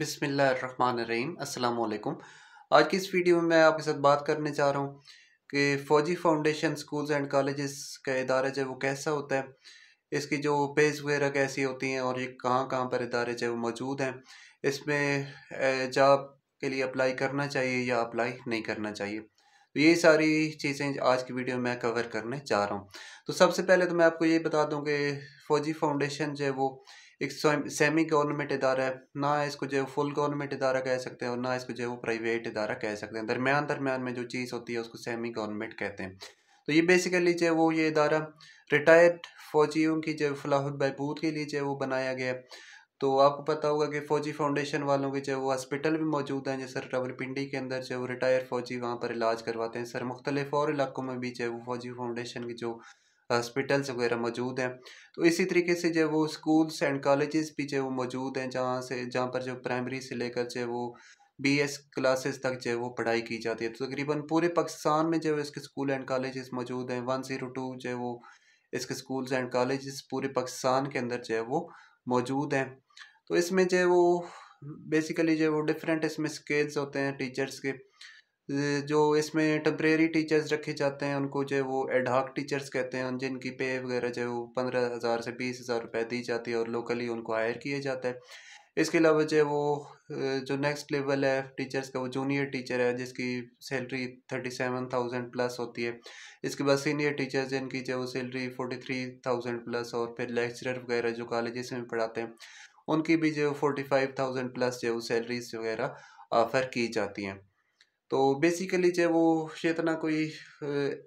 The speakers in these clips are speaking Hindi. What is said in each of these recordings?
बिसमीम अल्लाम आज की इस वीडियो में मैं आपके साथ बात करने जा रहा हूँ कि फ़ौजी फाउंडेशन स्कूल्स एंड कॉलेजेस का इदारा जो है वो कैसा होता है इसकी जो पेज वगैरह कैसी होती हैं और ये कहाँ कहाँ पर इदारे जो है वो मौजूद हैं इसमें जॉब के लिए अप्लाई करना चाहिए या अप्लाई नहीं करना चाहिए तो ये सारी चीज़ें आज की वीडियो में मैं कवर करने जा रहा हूँ तो सबसे पहले तो मैं आपको ये बता दूँ कि फ़ौजी फाउंडेशन जो है वो एक सेमी गवर्नमेंट इदारा है ना इसको जो फुल गवर्नमेंट इदारा कह सकते हैं और ना इसको जो है वो प्राइवेट इदारा कह सकते हैं दरमियान दरमियान में जो चीज़ होती है उसको सेमी गवर्नमेंट कहते हैं तो ये बेसिकली जो वो ये इदारा रिटायर्ड फौजियों की जो फलाह बहबूद के लिए जो वो बनाया गया तो आपको पता होगा कि फ़ौजी फाउंडेशन वालों के जो वो हॉस्पिटल भी मौजूद हैं जैसे रावलपिंडी के अंदर जो रिटायर्ड फ़ौजी वहाँ पर इलाज करवाते हैं सर मुख्तलिफ और इलाकों में भी जो वो फ़ौजी फाउंडेशन की जो हॉस्पिटल्स वगैरह मौजूद हैं तो इसी तरीके से जो वो स्कूल्स एंड कॉलेजेस भी जो वो मौजूद हैं जहाँ से जहाँ पर जो प्राइमरी से लेकर जो वो बी एस क्लासेस तक जो है वो पढ़ाई की जाती है तो तकरीबन पूरे पाकिस्तान में जो है इसके स्कूल एंड कॉलेजेस मौजूद हैं वन ज़ीरो टू जो है वो इसके स्कूल्स एंड कॉलेजेस पूरे पाकिस्तान के अंदर जो है वो मौजूद हैं तो इसमें जो है वो बेसिकली जो है वो डिफरेंट इसमें स्केल्स होते हैं टीचर्स के जो इसमें टम्प्रेरी टीचर्स रखे जाते हैं उनको जो है वो एडहाक टीचर्स कहते हैं जिनकी पे वगैरह जो है वो पंद्रह हज़ार से बीस हज़ार रुपये दी जाती है और लोकली उनको हायर किया जाता है इसके अलावा जो है वो जो नेक्स्ट लेवल है टीचर्स का वो जूनियर टीचर है जिसकी salary thirty seven thousand plus होती है इसके बाद सीनियर टीचर्स जिनकी जो वो salary forty three thousand plus और फिर लेक्चरर वगैरह जो कॉलेजेस में पढ़ाते हैं उनकी भी जो फोर्टी फाइव थाउजेंड प्लस जो सैलरीज वगैरह ऑफ़र की जाती हैं तो बेसिकली चाहे वो इतना कोई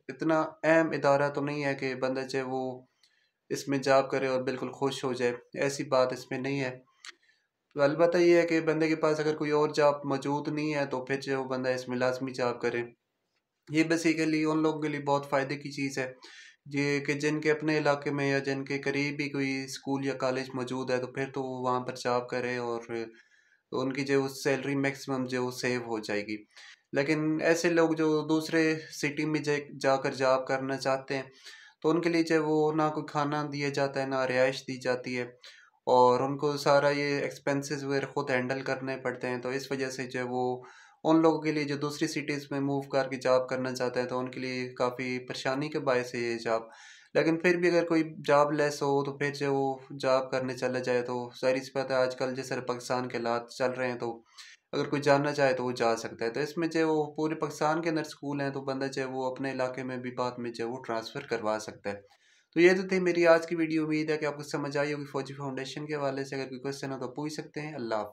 इतना अहम इदारा तो नहीं है कि बंदा चाहे वो इसमें जाब करे और बिल्कुल खुश हो जाए ऐसी बात इसमें नहीं है तो अलबत् ये है कि बंदे के पास अगर कोई और जॉब मौजूद नहीं है तो फिर जो बंदा इसमें लाजमी जॉब करे ये बेसिकली उन लोगों के लिए बहुत फ़ायदे की चीज़ है ये कि जिनके अपने इलाके में या जिनके करीब ही कोई स्कूल या कॉलेज मौजूद है तो फिर तो वो वहाँ पर जॉब करे और तो उनकी जो सैलरी मैक्सिमम जो सेव हो जाएगी लेकिन ऐसे लोग जो दूसरे सिटी में जाकर जॉब करना चाहते हैं तो उनके लिए चाहे वो ना कोई खाना दिया जाता है ना रिहाइश दी जाती है और उनको सारा ये एक्सपेंसेस वगैरह ख़ुद हैंडल करने पड़ते हैं तो इस वजह से जो है वो उन लोगों के लिए जो दूसरी सिटीज़ में मूव करके जॉब करना चाहते हैं तो उनके लिए काफ़ी परेशानी के बायस है ये जॉब लेकिन फिर भी अगर कोई जॉब लेस हो तो फिर जो वो जॉब करने चला जाए तो सारी सी बात है आजकल जैसे पाकिस्तान के हालात चल रहे हैं तो अगर कोई जानना चाहे तो वो जा सकता है तो इसमें चाहे वो पूरे पाकिस्तान के अंदर स्कूल हैं तो बंदा चाहे वो अपने इलाके में भी बाद में चाहे वो ट्रांसफ़र करवा सकता है तो ये तो थी मेरी आज की वीडियो उम्मीद है कि आपको समझ आई होगी फौजी फाउंडेशन के हवाले से अगर कोई क्वेश्चन हो तो पूछ सकते हैं अल्लाह